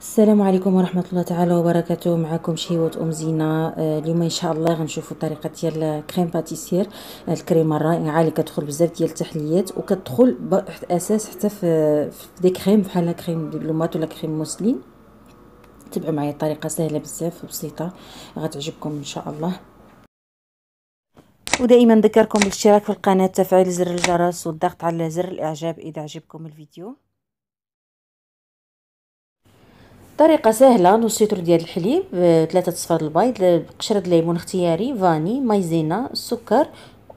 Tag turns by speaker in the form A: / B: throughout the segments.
A: السلام عليكم ورحمة الله تعالى وبركاته معكم شهيوة أم زينة آه، اليوم إن شاء الله غنشوفوا الطريقة ديال كريم باتيسير الكريمة الرائعة اللي كتدخل بزاف ديال التحليات وكتدخل أساس حتى في دي كريم بحال كريم دبلومات ولا كريم موسلين تبعوا معايا الطريقة سهلة بزاف وبسيطة غتعجبكم إن شاء الله ودائما نذكركم بالاشتراك في القناة وتفعيل زر الجرس والضغط على زر الإعجاب إذا عجبكم الفيديو طريقه سهله نص سيتر ديال الحليب ثلاثة آه، صفار البيض قشره الليمون اختياري فاني مايزينا السكر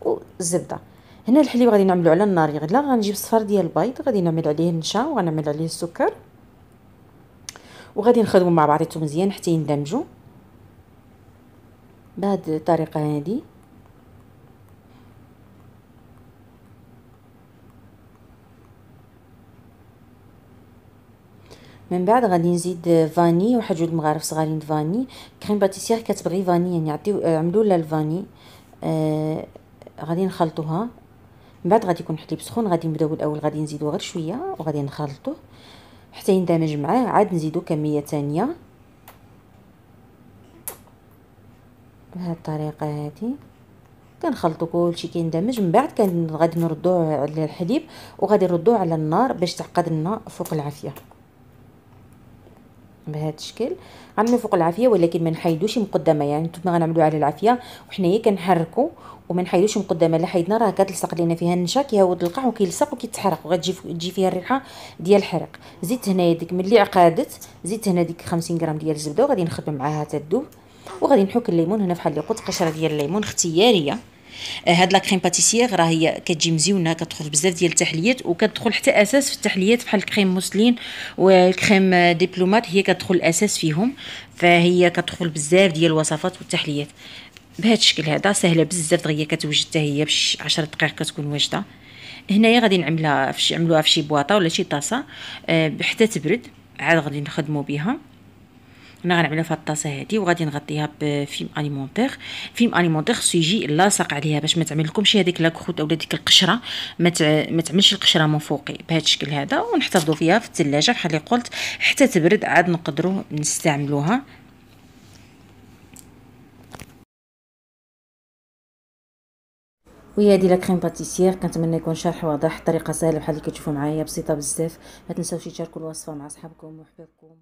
A: والزبده هنا الحليب غادي نعملو على النار يغلى غنجيب صفار ديال البيض غادي نعمل عليه النشا وغنعمل عليه السكر وغادي نخدمو مع بعضيتو مزيان حتى يندمجوا بهاد الطريقه هذه من بعد غادي نزيد فاني واحد جوج مغارف صغارين فاني كريم باتيسير كتبغي فاني يعني عطيو عملوا لها الفاني آه غادي نخلطوها من بعد غادي يكون حليب سخون غادي نبداو الاول غادي نزيدو غير شويه وغادي نخلطوه حتى يندمج معاه عاد نزيدو كميه ثانيه بهذه الطريقه هذه كنخلطو كلشي كيندمج من بعد كان غادي نردوه على الحليب وغادي نردوه على النار باش تعقد لنا فوق العافيه بهذا الشكل غنرمي فوق العافيه ولكن ما نحيدوش مقدمه يعني نتوما غنعملو على العافيه وحنايا كنحركو وما نحيدوش مقدمه الا حيدنا راه كتلصق لينا فيها النشا كيهود القاع وكيلصق وكيتحرق وغتجي تجي فيها الريحه ديال الحرق زدت هنايا ديك ملي عقادت زدت هنا ديك 50 غرام ديال الزبده وغادي نخدم معاها حتى تذوب وغادي نحك الليمون هنا فحال اللي قلت قشره ديال الليمون اختياريه آه، هاد لاكريم باتيسيغ باتيسيير راه هي كتجي مزيونه كتدخل بزاف ديال التحليات وكتدخل حتى اساس في التحليات بحال الكريم موسلين والكريم آه، ديبلومات هي كتدخل الاساس فيهم فهي كتدخل بزاف ديال الوصفات والتحليات بهذا الشكل هذا سهله بزاف دغيا كتوجد حتى هي بشي 10 دقائق كتكون واجده هنايا غادي نعملها في عملوها شي بواطه ولا شي طاسه آه، حتى تبرد عاد غادي نخدمو بها هنا غنعملو فهاد الطاسه هادي وغادي نغطيها بفيلم اليمونتيغ فيلم اليمونتيغ خصو يجي لاصق عليها باش ما تعمل لكمش هذيك لاكروت اولا ديك القشره ما, ما تعملش القشره من فوقي بهذا الشكل هذا ونحتفظوا فيها في الثلاجه بحال اللي قلت حتى تبرد عاد نقدروا نستعملوها وهي هادي لا كريم باتيسير كنتمنى يكون شرح واضح طريقه سهله بحال اللي كتشوفوا معايا بسيطه بزاف ما تنساوش تشاركوا الوصفه مع صحابكم وحبابكم